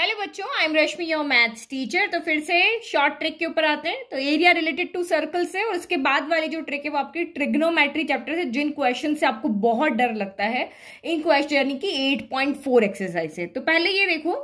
hello बच्चों I am Rashmi your maths teacher तो फिर से शॉर्ट ट्रिक के ऊपर आते हैं तो एरिया रिलेटेड टू सर्कल से और उसके बाद वाली जो ट्रिक है वो आपकी ट्रिग्नोमेट्री चैप्टर से जिन क्वेश्चन से आपको बहुत डर लगता है इन क्वेश्चन यानी कि 8.4 एक्सरसाइज से तो पहले ये देखो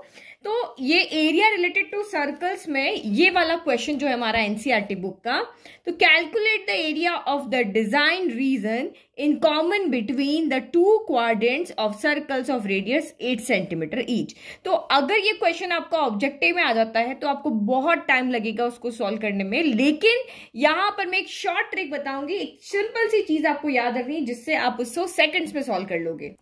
तो ये एरिया रिलेटेड टू सर्कल्स में ये वाला क्वेश्चन जो है हमारा एनसीईआरटी बुक e का तो calculate the area of the design region in common between the two quadrants of circles of radius eight centimetre each तो अगर ये क्वेश्चन आपका ऑब्जेक्टिव में आ जाता है तो आपको बहुत टाइम लगेगा उसको सॉल्व करने में लेकिन यहां पर मैं एक शॉर्ट ट्रिक बताऊंगी एक सिंपल सी चीज आपको याद रखनी जिससे आप उसको सेकेंड्स में सॉल्व कर लोगे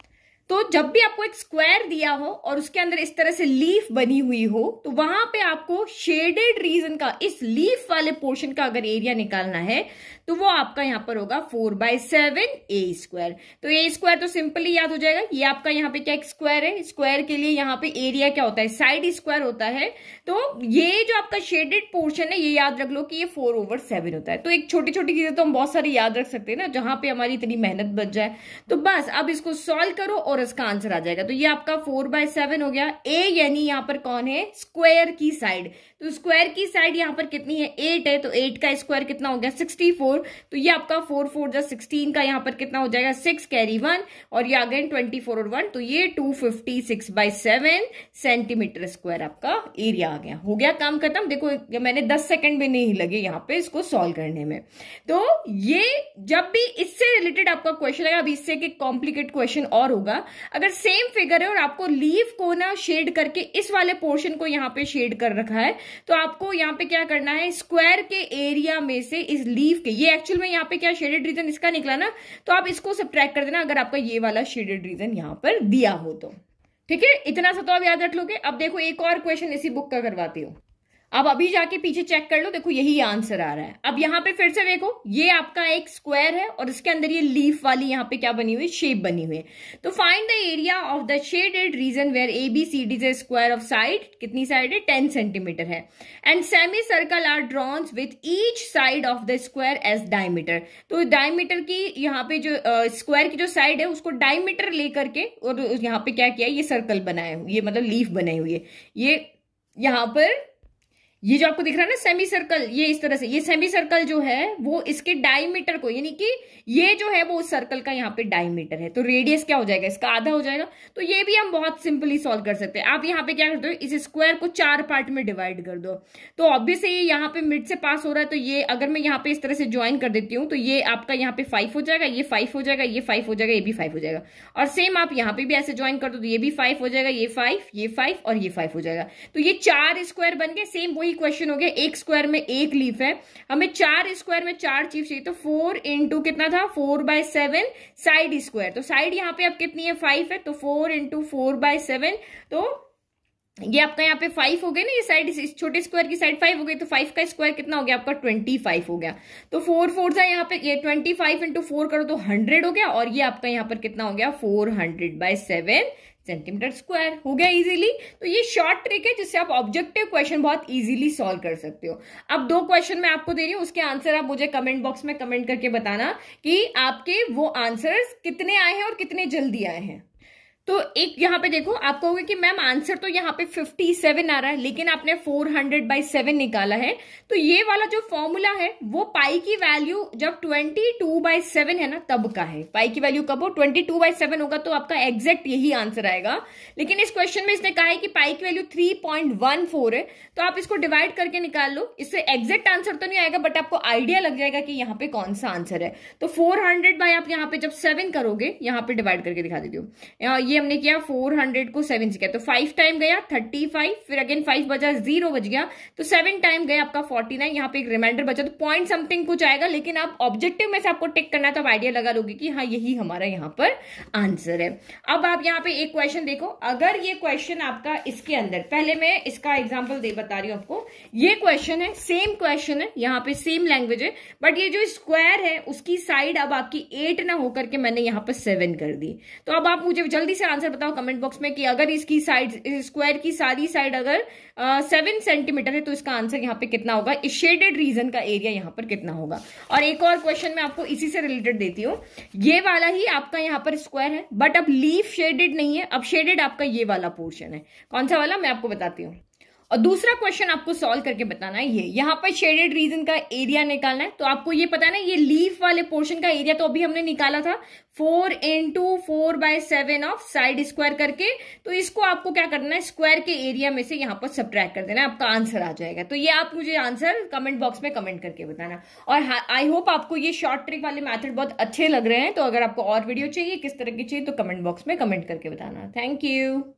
तो जब भी आपको एक स्क्वायर दिया हो और उसके अंदर इस तरह से लीफ बनी हुई हो तो वहां पे आपको शेडेड रीजन का इस लीफ वाले पोर्शन का अगर एरिया निकालना है तो वो आपका यहाँ पर होगा four by seven A square तो ए स्क्वायर तो सिंपली याद हो जाएगा ये आपका यहाँ पे क्या स्क्वायर है स्क्वायर के लिए यहाँ पे एरिया क्या होता है साइड स्क्वायर होता है तो ये जो आपका शेडेड पोर्शन है ये याद रख लो कि ये फोर ओवर सेवन होता है तो एक छोटी छोटी चीजें तो हम बहुत सारी याद रख सकते हैं ना जहां पे हमारी इतनी मेहनत बच जाए तो बस अब इसको सॉल्व करो और और इसका आंसर आ जाएगा तो ये आपका फोर बाय सेवन हो गया ए यानी यहाँ पर कौन है स्क्वायर की साइड तो स्क्वायर की साइड यहाँ पर कितनी है एट है तो एट का स्क्वायर कितना हो गया सिक्सटी फोर तो ये आपका फोर फोर जो सिक्सटीन का यहाँ पर कितना हो जाएगा सिक्स कैरी वन और ये आ गए ट्वेंटी फोर और वन तो ये two fifty six by seven centimetre square आपका एरिया आ गया हो गया काम खत्म देखो मैंने दस सेकेंड भी नहीं लगे यहाँ पे इसको सॉल्व करने में तो ये जब भी इससे रिलेटेड आपका क्वेश्चन आएगा अब इससे कॉम्प्लीकेट क्वेश्चन और होगा अगर सेम फिगर है और आपको लीव को ना शेड करके इस वाले पोर्शन को यहाँ पे शेड कर रखा है तो आपको यहाँ पे क्या करना है स्क्वायर के एरिया में से इस लीव के ये एक्चुअल में यहाँ पे क्या शेडेड रीजन इसका निकला ना तो आप इसको सब्ट्रैक्ट कर देना अगर आपका ये वाला शेडेड रीजन यहाँ पर दिया हो तो ठीक है इतना सा तो आप याद रख लोगे अब देखो एक और क्वेश्चन इसी बुक का करवाती हूँ अब अभी जाके पीछे चेक कर लो देखो यही आंसर आ रहा है अब यहाँ पे फिर से देखो ये आपका एक स्क्वायर है और इसके अंदर ये लीफ वाली यहाँ पे क्या बनी हुई शेप बनी हुई है तो find the area of the shaded region where A B C D square of side कितनी साइड है टेन सेंटीमीटर है and semi circle are drawn with each side of the square as diameter तो diameter की यहाँ पे जो square uh, की जो साइड है उसको डायमीटर लेकर के और यहाँ पे क्या किया ये सर्कल बनाए ये मतलब लीफ बनाई हुई है ये यहाँ पर ये जो आपको दिख रहा है ना सेमी सर्कल ये इस तरह से ये सेमी सर्कल जो है वो इसके डायमीटर को यानी कि ये जो है वो उस सर्कल का यहाँ पे डायमीटर है तो रेडियस क्या हो जाएगा इसका आधा हो जाएगा तो ये भी हम बहुत सिंपली सॉल्व कर सकते हैं आप यहाँ पे क्या कर दो इस स्क्वायर को चार पार्ट में डिवाइड कर दो तो ऑब्वियसली ये यहाँ पे मिड से पास हो रहा है तो ये अगर मैं यहाँ पे इस तरह से ज्वाइन कर देती हूँ तो ये आपका यहाँ पे फाइव हो जाएगा ये फाइव हो जाएगा ये फाइव हो जाएगा ये भी फाइव हो जाएगा और सेम आप यहाँ पे भी ऐसे ज्वाइन कर दो तो ये भी फाइव हो जाएगा ये फाइव ये फाइव और ये फाइव हो जाएगा तो ये चार स्क्वायर बन गए सेम वही वही क्वेश्चन हो गया एक स्क्वायर में एक लीफ है हमें चार स्क्वायर में चार चीफ चाहिए तो फोर इंटू कितना था four by seven side square तो साइड यहाँ पे अब कितनी है फाइव है तो four into four by seven तो ये आपका यहाँ पे फाइव हो गया ना ये साइड इस छोटे स्क्वायर की साइड फाइव हो गई तो फाइव का स्क्वायर कितना हो गया आपका ट्वेंटी फाइव हो गया तो फोर फोर था यहाँ पे ये ट्वेंटी फाइव इंटू फोर करो तो हंड्रेड हो गया और ये आपका यहाँ पर कितना हो गया four hundred by seven centimetre square हो गया इजीली तो ये शॉर्ट ट्रिक है जिससे आप ऑब्जेक्टिव क्वेश्चन बहुत इजीली सॉल्व कर सकते हो अब दो क्वेश्चन मैं आपको दे रही हूँ उसके आंसर आप मुझे कमेंट बॉक्स में कमेंट करके बताना कि आपके वो आंसर्स कितने आए हैं और कितने जल्दी आए हैं तो एक यहाँ पे देखो आप कहोगे कि मैम आंसर तो यहाँ पे 57 आ रहा है लेकिन आपने 400 हंड्रेड बाई सेवन निकाला है तो ये वाला जो फॉर्मूला है वो पाई की वैल्यू जब 22 टू बाई सेवन है ना तब का है पाई की वैल्यू कब हो 22 टू बाई सेवन होगा तो आपका एग्जैक्ट यही आंसर आएगा लेकिन इस क्वेश्चन में इसने कहा है कि पाई की वैल्यू 3.14 है तो आप इसको डिवाइड करके निकाल लो इससे एग्जैक्ट आंसर तो नहीं आएगा बट आपको आइडिया लग जाएगा कि यहाँ पे कौन सा आंसर है तो फोर हंड्रेड बाई आप यहाँ पे जब सेवन करोगे यहाँ पे डिवाइड करके दिखा देती हूँ ये ये हमने किया फोर हंड्रेड को सेवन से किया तो फाइव टाइम गया थर्टी फाइव फिर अगेन फाइव बचा जीरो बच गया तो सेवन टाइम गया आपका फोर्टी नाइन यहाँ पे एक रिमाइंडर बचा तो पॉइंट समथिंग कुछ आएगा लेकिन आप ऑब्जेक्टिव में से आपको टिक करना तो आप आइडिया लगा लोगे कि हाँ यही हमारा यहाँ पर आंसर है अब आप यहाँ पे एक क्वेश्चन देखो अगर ये क्वेश्चन आपका इसके अंदर पहले मैं इसका एग्जाम्पल दे बता रही हूँ आपको ये क्वेश्चन है सेम क्वेश्चन है यहाँ पे सेम लैंग्वेज है बट ये जो स्क्वायर है उसकी साइड अब आपकी एट ना होकर के मैंने यहाँ पर सेवन कर दी तो अब आप मुझे जल्दी से इसका आंसर बताओ कमेंट बॉक्स में कि अगर इसकी साइड स्क्वायर की सारी साइड अगर सेवन सेंटीमीटर है तो इसका आंसर यहाँ पे कितना होगा इस शेडेड रीजन का एरिया यहाँ पर कितना होगा और एक और क्वेश्चन मैं आपको इसी से रिलेटेड देती हूँ ये वाला ही आपका यहाँ पर स्क्वायर है बट अब लीफ शेडेड नहीं है अब शेडेड आपका ये वाला पोर्शन है कौन सा वाला मैं आपको बताती हूँ और दूसरा क्वेश्चन आपको सॉल्व करके बताना है ये यहाँ पर शेडेड रीजन का एरिया निकालना है तो आपको ये पता है ना ये लीफ वाले पोर्शन का एरिया तो अभी हमने निकाला था four into four by seven of side square करके तो इसको आपको क्या करना है स्क्वायर के एरिया में से यहाँ पर सब्ट्रैक्ट कर देना है आपका आंसर आ जाएगा तो ये आप मुझे आंसर कमेंट बॉक्स में कमेंट करके बताना और आई हाँ, होप आपको ये शॉर्ट ट्रिक वाले मैथड बहुत अच्छे लग रहे हैं तो अगर आपको और वीडियो चाहिए किस तरह की चाहिए तो कमेंट बॉक्स में कमेंट करके बताना थैंक यू